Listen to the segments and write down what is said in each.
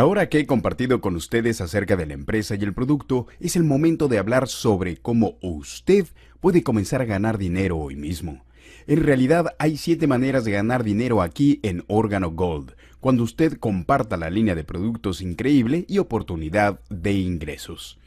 Ahora que he compartido con ustedes acerca de la empresa y el producto, es el momento de hablar sobre cómo usted puede comenzar a ganar dinero hoy mismo. En realidad hay siete maneras de ganar dinero aquí en Organo Gold, cuando usted comparta la línea de productos increíble y oportunidad de ingresos.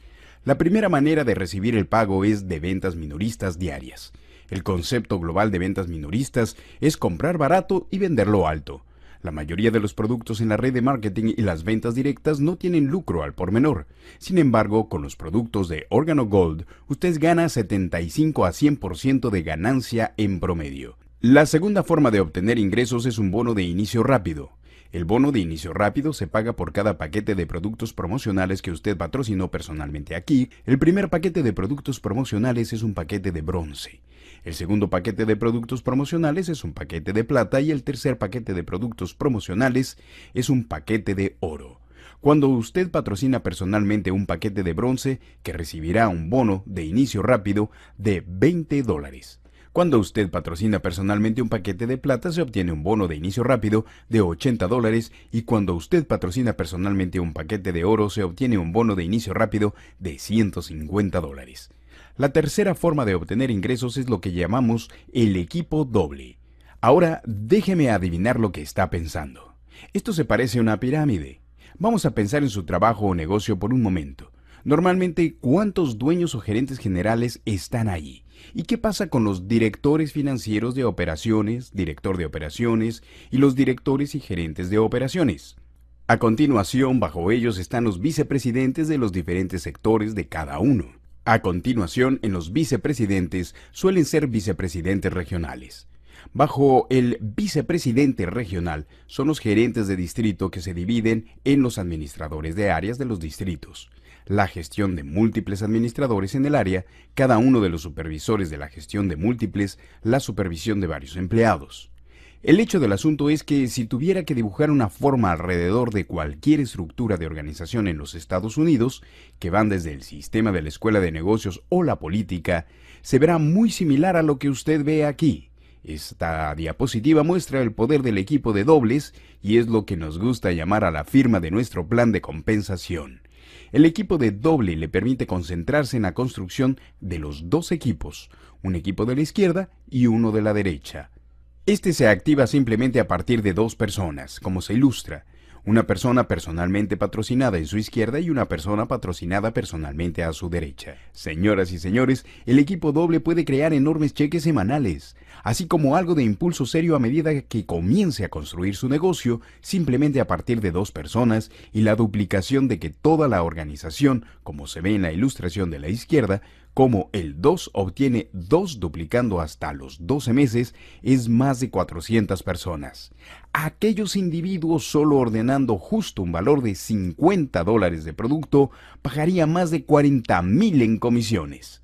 La primera manera de recibir el pago es de ventas minoristas diarias. El concepto global de ventas minoristas es comprar barato y venderlo alto. La mayoría de los productos en la red de marketing y las ventas directas no tienen lucro al por menor. Sin embargo, con los productos de Organo Gold, usted gana 75 a 100% de ganancia en promedio. La segunda forma de obtener ingresos es un bono de inicio rápido. El bono de inicio rápido se paga por cada paquete de productos promocionales que usted patrocinó personalmente aquí. El primer paquete de productos promocionales es un paquete de bronce. El segundo paquete de productos promocionales es un paquete de plata y el tercer paquete de productos promocionales es un paquete de oro. Cuando usted patrocina personalmente un paquete de bronce, que recibirá un bono de inicio rápido de 20 dólares. Cuando usted patrocina personalmente un paquete de plata se obtiene un bono de inicio rápido de 80 dólares y cuando usted patrocina personalmente un paquete de oro se obtiene un bono de inicio rápido de 150 dólares. La tercera forma de obtener ingresos es lo que llamamos el equipo doble. Ahora déjeme adivinar lo que está pensando. Esto se parece a una pirámide. Vamos a pensar en su trabajo o negocio por un momento. Normalmente, ¿cuántos dueños o gerentes generales están allí? ¿Y qué pasa con los directores financieros de operaciones, director de operaciones y los directores y gerentes de operaciones? A continuación, bajo ellos están los vicepresidentes de los diferentes sectores de cada uno. A continuación, en los vicepresidentes suelen ser vicepresidentes regionales. Bajo el vicepresidente regional son los gerentes de distrito que se dividen en los administradores de áreas de los distritos la gestión de múltiples administradores en el área, cada uno de los supervisores de la gestión de múltiples, la supervisión de varios empleados. El hecho del asunto es que si tuviera que dibujar una forma alrededor de cualquier estructura de organización en los Estados Unidos, que van desde el sistema de la escuela de negocios o la política, se verá muy similar a lo que usted ve aquí. Esta diapositiva muestra el poder del equipo de dobles y es lo que nos gusta llamar a la firma de nuestro plan de compensación. El equipo de doble le permite concentrarse en la construcción de los dos equipos, un equipo de la izquierda y uno de la derecha. Este se activa simplemente a partir de dos personas, como se ilustra, una persona personalmente patrocinada en su izquierda y una persona patrocinada personalmente a su derecha. Señoras y señores, el equipo doble puede crear enormes cheques semanales así como algo de impulso serio a medida que comience a construir su negocio simplemente a partir de dos personas y la duplicación de que toda la organización, como se ve en la ilustración de la izquierda, como el 2 obtiene 2 duplicando hasta los 12 meses, es más de 400 personas. Aquellos individuos solo ordenando justo un valor de 50 dólares de producto pagaría más de 40 mil en comisiones.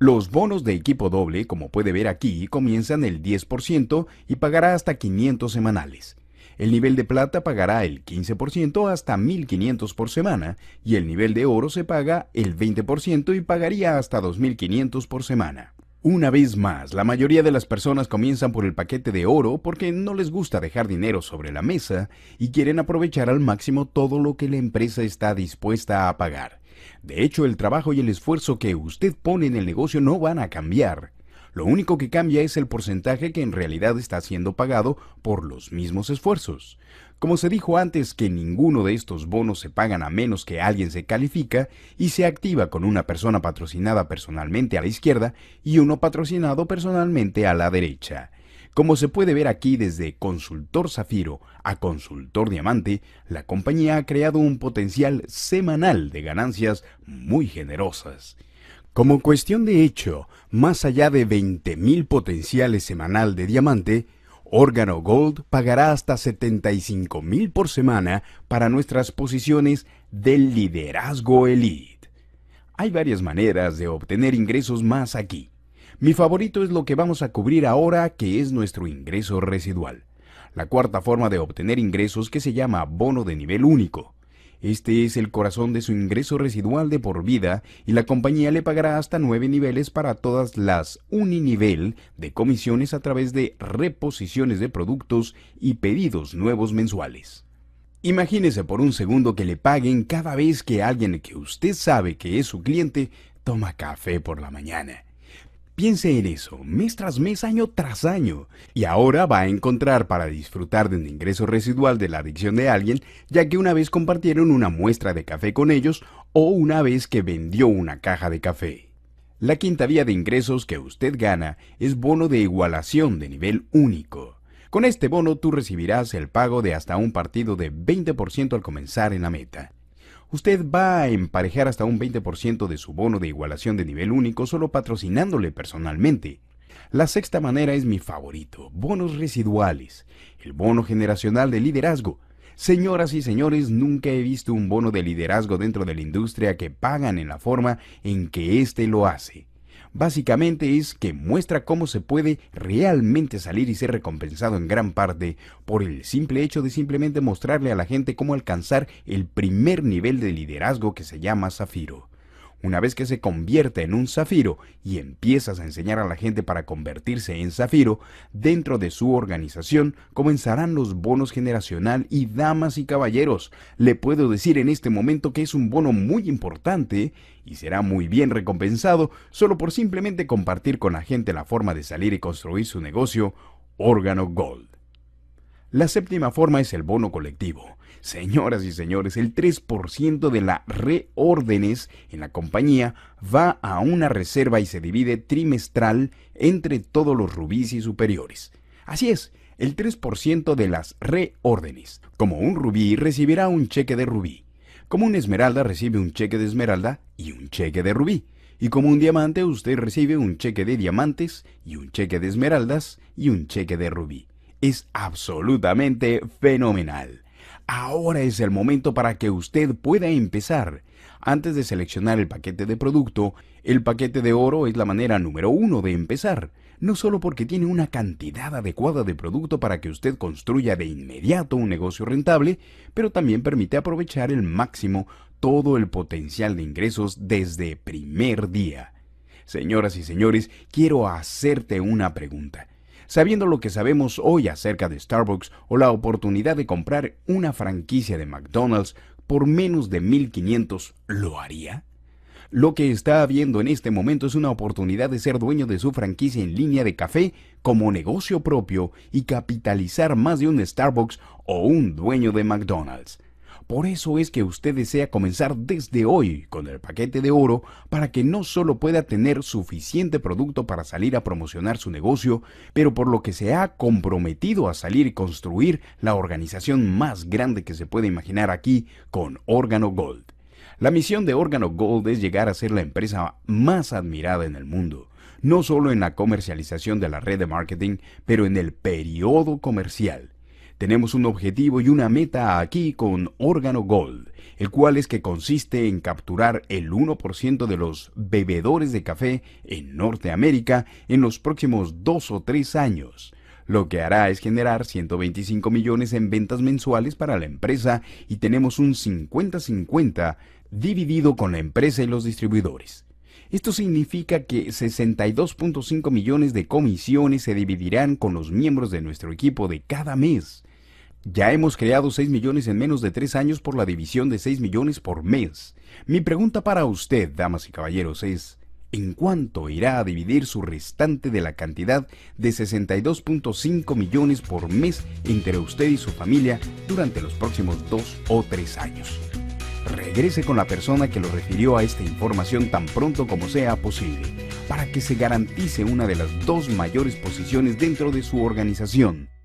Los bonos de equipo doble, como puede ver aquí, comienzan el 10% y pagará hasta 500 semanales. El nivel de plata pagará el 15% hasta 1.500 por semana y el nivel de oro se paga el 20% y pagaría hasta 2.500 por semana. Una vez más, la mayoría de las personas comienzan por el paquete de oro porque no les gusta dejar dinero sobre la mesa y quieren aprovechar al máximo todo lo que la empresa está dispuesta a pagar. De hecho, el trabajo y el esfuerzo que usted pone en el negocio no van a cambiar. Lo único que cambia es el porcentaje que en realidad está siendo pagado por los mismos esfuerzos. Como se dijo antes que ninguno de estos bonos se pagan a menos que alguien se califica y se activa con una persona patrocinada personalmente a la izquierda y uno patrocinado personalmente a la derecha. Como se puede ver aquí desde Consultor Zafiro a Consultor Diamante, la compañía ha creado un potencial semanal de ganancias muy generosas. Como cuestión de hecho, más allá de 20.000 potenciales semanal de diamante, Órgano Gold pagará hasta 75,000 por semana para nuestras posiciones del liderazgo elite. Hay varias maneras de obtener ingresos más aquí. Mi favorito es lo que vamos a cubrir ahora, que es nuestro ingreso residual. La cuarta forma de obtener ingresos que se llama bono de nivel único. Este es el corazón de su ingreso residual de por vida y la compañía le pagará hasta nueve niveles para todas las uninivel de comisiones a través de reposiciones de productos y pedidos nuevos mensuales. Imagínese por un segundo que le paguen cada vez que alguien que usted sabe que es su cliente toma café por la mañana. Piense en eso, mes tras mes, año tras año. Y ahora va a encontrar para disfrutar del ingreso residual de la adicción de alguien, ya que una vez compartieron una muestra de café con ellos o una vez que vendió una caja de café. La quinta vía de ingresos que usted gana es bono de igualación de nivel único. Con este bono tú recibirás el pago de hasta un partido de 20% al comenzar en la meta usted va a emparejar hasta un 20% de su bono de igualación de nivel único solo patrocinándole personalmente. La sexta manera es mi favorito, bonos residuales, el bono generacional de liderazgo. Señoras y señores, nunca he visto un bono de liderazgo dentro de la industria que pagan en la forma en que éste lo hace básicamente es que muestra cómo se puede realmente salir y ser recompensado en gran parte por el simple hecho de simplemente mostrarle a la gente cómo alcanzar el primer nivel de liderazgo que se llama Zafiro. Una vez que se convierta en un zafiro y empiezas a enseñar a la gente para convertirse en zafiro, dentro de su organización comenzarán los bonos generacional y damas y caballeros. Le puedo decir en este momento que es un bono muy importante y será muy bien recompensado solo por simplemente compartir con la gente la forma de salir y construir su negocio, órgano Gold. La séptima forma es el bono colectivo. Señoras y señores, el 3% de las reórdenes en la compañía va a una reserva y se divide trimestral entre todos los rubíes y superiores. Así es, el 3% de las reórdenes. Como un rubí recibirá un cheque de rubí. Como una esmeralda recibe un cheque de esmeralda y un cheque de rubí. Y como un diamante usted recibe un cheque de diamantes y un cheque de esmeraldas y un cheque de rubí es absolutamente fenomenal. Ahora es el momento para que usted pueda empezar. Antes de seleccionar el paquete de producto, el paquete de oro es la manera número uno de empezar, no solo porque tiene una cantidad adecuada de producto para que usted construya de inmediato un negocio rentable, pero también permite aprovechar el máximo todo el potencial de ingresos desde primer día. Señoras y señores, quiero hacerte una pregunta. Sabiendo lo que sabemos hoy acerca de Starbucks o la oportunidad de comprar una franquicia de McDonald's por menos de 1.500, ¿lo haría? Lo que está habiendo en este momento es una oportunidad de ser dueño de su franquicia en línea de café como negocio propio y capitalizar más de un Starbucks o un dueño de McDonald's. Por eso es que usted desea comenzar desde hoy con el paquete de oro para que no solo pueda tener suficiente producto para salir a promocionar su negocio, pero por lo que se ha comprometido a salir y construir la organización más grande que se puede imaginar aquí con Órgano Gold. La misión de Órgano Gold es llegar a ser la empresa más admirada en el mundo, no solo en la comercialización de la red de marketing, pero en el periodo comercial tenemos un objetivo y una meta aquí con Órgano Gold, el cual es que consiste en capturar el 1% de los bebedores de café en Norteamérica en los próximos dos o tres años lo que hará es generar 125 millones en ventas mensuales para la empresa y tenemos un 50-50 dividido con la empresa y los distribuidores. Esto significa que 62.5 millones de comisiones se dividirán con los miembros de nuestro equipo de cada mes. Ya hemos creado 6 millones en menos de 3 años por la división de 6 millones por mes. Mi pregunta para usted, damas y caballeros, es, ¿en cuánto irá a dividir su restante de la cantidad de 62.5 millones por mes entre usted y su familia durante los próximos 2 o 3 años? Regrese con la persona que lo refirió a esta información tan pronto como sea posible, para que se garantice una de las dos mayores posiciones dentro de su organización.